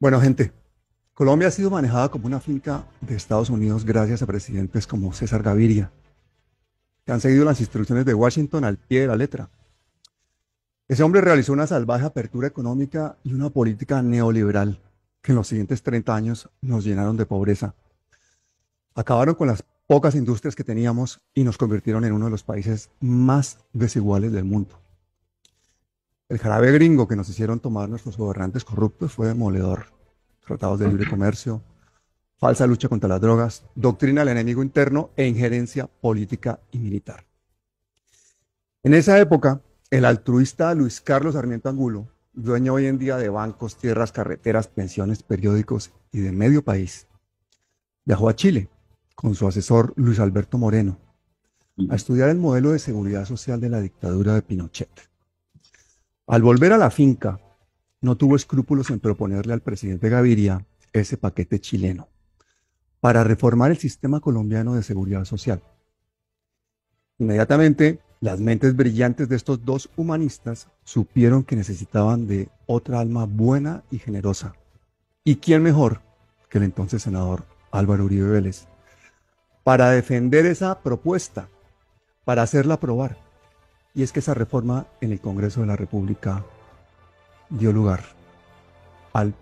Bueno, gente, Colombia ha sido manejada como una finca de Estados Unidos gracias a presidentes como César Gaviria, que han seguido las instrucciones de Washington al pie de la letra. Ese hombre realizó una salvaje apertura económica y una política neoliberal que en los siguientes 30 años nos llenaron de pobreza. Acabaron con las pocas industrias que teníamos y nos convirtieron en uno de los países más desiguales del mundo. El jarabe gringo que nos hicieron tomar nuestros gobernantes corruptos fue demoledor. Tratados de libre comercio, falsa lucha contra las drogas, doctrina del enemigo interno e injerencia política y militar. En esa época, el altruista Luis Carlos Sarmiento Angulo, dueño hoy en día de bancos, tierras, carreteras, pensiones, periódicos y de medio país, viajó a Chile con su asesor Luis Alberto Moreno a estudiar el modelo de seguridad social de la dictadura de Pinochet. Al volver a la finca, no tuvo escrúpulos en proponerle al presidente Gaviria ese paquete chileno para reformar el sistema colombiano de seguridad social. Inmediatamente, las mentes brillantes de estos dos humanistas supieron que necesitaban de otra alma buena y generosa. ¿Y quién mejor que el entonces senador Álvaro Uribe Vélez? Para defender esa propuesta, para hacerla aprobar y es que esa reforma en el Congreso de la República dio lugar al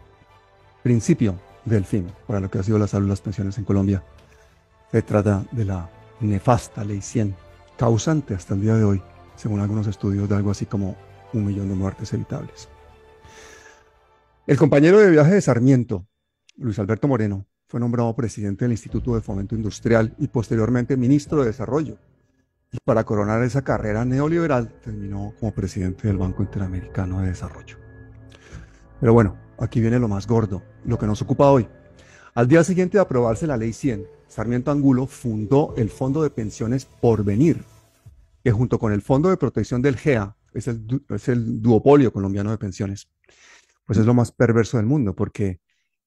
principio del fin para lo que ha sido la salud de las pensiones en Colombia. Se trata de la nefasta Ley 100, causante hasta el día de hoy, según algunos estudios, de algo así como un millón de muertes evitables. El compañero de viaje de Sarmiento, Luis Alberto Moreno, fue nombrado presidente del Instituto de Fomento Industrial y posteriormente ministro de Desarrollo y para coronar esa carrera neoliberal terminó como presidente del Banco Interamericano de Desarrollo. Pero bueno, aquí viene lo más gordo, lo que nos ocupa hoy. Al día siguiente de aprobarse la Ley 100, Sarmiento Angulo fundó el Fondo de Pensiones Porvenir, que junto con el Fondo de Protección del GEA es el, es el duopolio colombiano de pensiones. Pues es lo más perverso del mundo, porque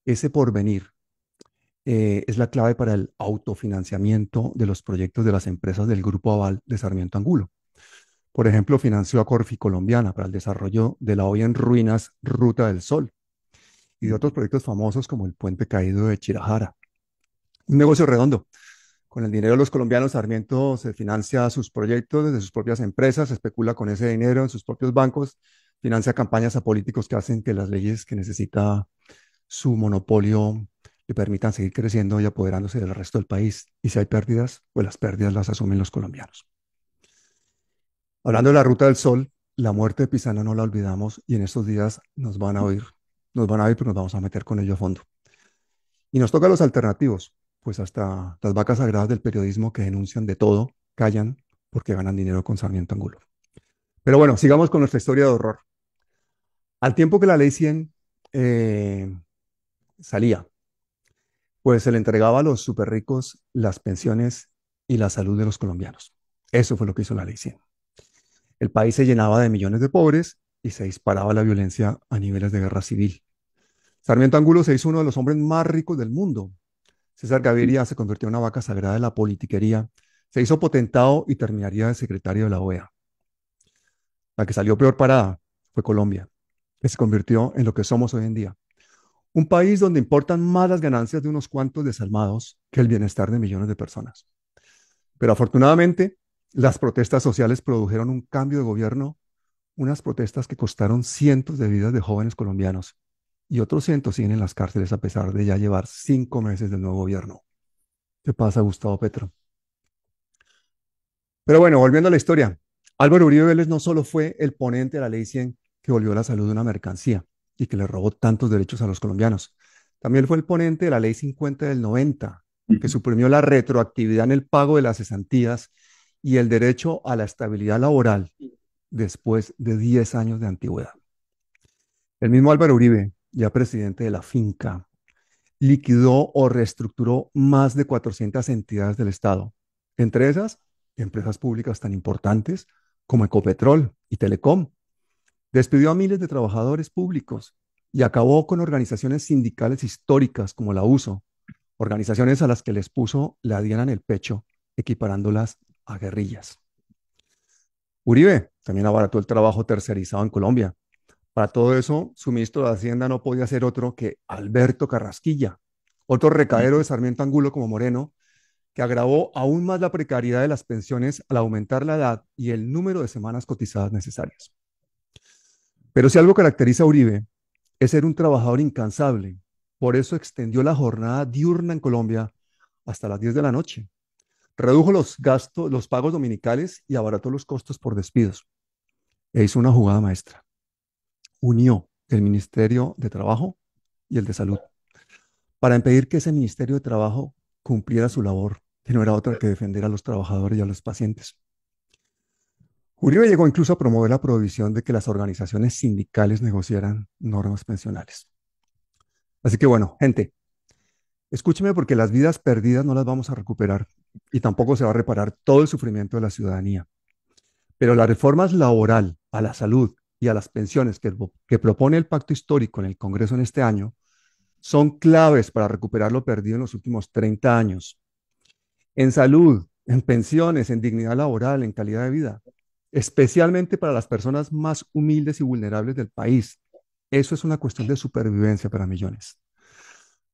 ese porvenir eh, es la clave para el autofinanciamiento de los proyectos de las empresas del Grupo Aval de Sarmiento Angulo. Por ejemplo, financió a Corfi Colombiana para el desarrollo de la hoy en ruinas Ruta del Sol y de otros proyectos famosos como el Puente Caído de Chirajara. Un negocio redondo. Con el dinero de los colombianos, Sarmiento se financia sus proyectos desde sus propias empresas, especula con ese dinero en sus propios bancos, financia campañas a políticos que hacen que las leyes que necesita su monopolio que permitan seguir creciendo y apoderándose del resto del país. Y si hay pérdidas, pues las pérdidas las asumen los colombianos. Hablando de la Ruta del Sol, la muerte de Pisano no la olvidamos y en estos días nos van a oír, nos van a oír, pero nos vamos a meter con ello a fondo. Y nos toca los alternativos, pues hasta las vacas sagradas del periodismo que denuncian de todo, callan porque ganan dinero con Sarmiento Angulo. Pero bueno, sigamos con nuestra historia de horror. Al tiempo que la ley 100 eh, salía pues se le entregaba a los súper ricos las pensiones y la salud de los colombianos. Eso fue lo que hizo la ley 100. El país se llenaba de millones de pobres y se disparaba la violencia a niveles de guerra civil. Sarmiento Angulo se hizo uno de los hombres más ricos del mundo. César Gaviria se convirtió en una vaca sagrada de la politiquería, se hizo potentado y terminaría de secretario de la OEA. La que salió peor parada fue Colombia, que se convirtió en lo que somos hoy en día, un país donde importan más las ganancias de unos cuantos desalmados que el bienestar de millones de personas. Pero afortunadamente, las protestas sociales produjeron un cambio de gobierno, unas protestas que costaron cientos de vidas de jóvenes colombianos y otros cientos siguen en las cárceles a pesar de ya llevar cinco meses del nuevo gobierno. ¿Qué pasa, Gustavo Petro? Pero bueno, volviendo a la historia, Álvaro Uribe Vélez no solo fue el ponente de la ley 100 que volvió la salud de una mercancía, y que le robó tantos derechos a los colombianos. También fue el ponente de la Ley 50 del 90, que suprimió la retroactividad en el pago de las cesantías y el derecho a la estabilidad laboral después de 10 años de antigüedad. El mismo Álvaro Uribe, ya presidente de la finca, liquidó o reestructuró más de 400 entidades del Estado, entre esas empresas públicas tan importantes como Ecopetrol y Telecom, Despidió a miles de trabajadores públicos y acabó con organizaciones sindicales históricas como la USO, organizaciones a las que les puso la diana en el pecho, equiparándolas a guerrillas. Uribe también abarató el trabajo tercerizado en Colombia. Para todo eso, su ministro de Hacienda no podía ser otro que Alberto Carrasquilla, otro recaero de Sarmiento Angulo como Moreno, que agravó aún más la precariedad de las pensiones al aumentar la edad y el número de semanas cotizadas necesarias. Pero si algo caracteriza a Uribe es ser un trabajador incansable. Por eso extendió la jornada diurna en Colombia hasta las 10 de la noche. Redujo los gastos, los pagos dominicales y abarató los costos por despidos. E hizo una jugada maestra. Unió el Ministerio de Trabajo y el de Salud para impedir que ese Ministerio de Trabajo cumpliera su labor, que no era otra que defender a los trabajadores y a los pacientes. Uribe llegó incluso a promover la prohibición de que las organizaciones sindicales negociaran normas pensionales. Así que bueno, gente, escúcheme porque las vidas perdidas no las vamos a recuperar y tampoco se va a reparar todo el sufrimiento de la ciudadanía. Pero las reformas laboral, a la salud y a las pensiones que, que propone el pacto histórico en el Congreso en este año son claves para recuperar lo perdido en los últimos 30 años. En salud, en pensiones, en dignidad laboral, en calidad de vida especialmente para las personas más humildes y vulnerables del país. Eso es una cuestión de supervivencia para millones.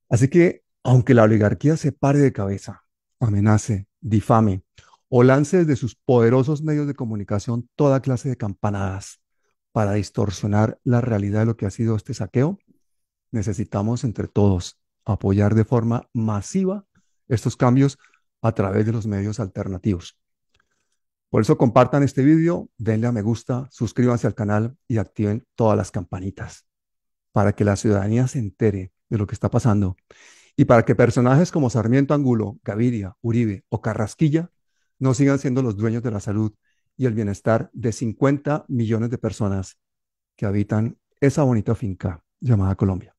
Así que, aunque la oligarquía se pare de cabeza, amenace, difame o lance desde sus poderosos medios de comunicación toda clase de campanadas para distorsionar la realidad de lo que ha sido este saqueo, necesitamos entre todos apoyar de forma masiva estos cambios a través de los medios alternativos. Por eso compartan este video, denle a me gusta, suscríbanse al canal y activen todas las campanitas para que la ciudadanía se entere de lo que está pasando y para que personajes como Sarmiento Angulo, Gaviria, Uribe o Carrasquilla no sigan siendo los dueños de la salud y el bienestar de 50 millones de personas que habitan esa bonita finca llamada Colombia.